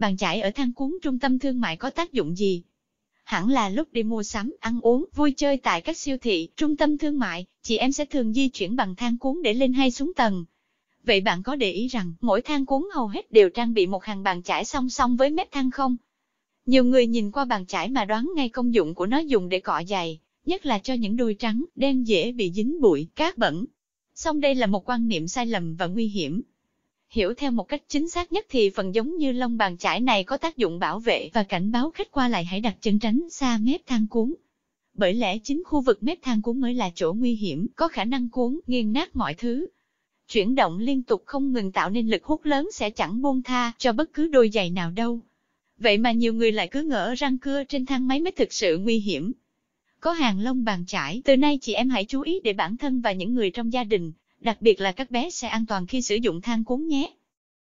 bàn chải ở thang cuốn trung tâm thương mại có tác dụng gì? Hẳn là lúc đi mua sắm, ăn uống, vui chơi tại các siêu thị, trung tâm thương mại, chị em sẽ thường di chuyển bằng thang cuốn để lên hay xuống tầng. Vậy bạn có để ý rằng mỗi thang cuốn hầu hết đều trang bị một hàng bàn chải song song với mép thang không? Nhiều người nhìn qua bàn chải mà đoán ngay công dụng của nó dùng để cọ giày, nhất là cho những đôi trắng, đen dễ bị dính bụi, cát bẩn. Song đây là một quan niệm sai lầm và nguy hiểm, hiểu theo một cách chính xác nhất thì phần giống như lông bàn chải này có tác dụng bảo vệ và cảnh báo khách qua lại hãy đặt chân tránh xa mép thang cuốn. Bởi lẽ chính khu vực mép thang cuốn mới là chỗ nguy hiểm, có khả năng cuốn, nghiền nát mọi thứ. Chuyển động liên tục không ngừng tạo nên lực hút lớn sẽ chẳng buông tha cho bất cứ đôi giày nào đâu. Vậy mà nhiều người lại cứ ngỡ răng cưa trên thang máy mới thực sự nguy hiểm. Có hàng lông bàn chải, từ nay chị em hãy chú ý để bản thân và những người trong gia đình, đặc biệt là các bé sẽ an toàn khi sử dụng thang cuốn nhé.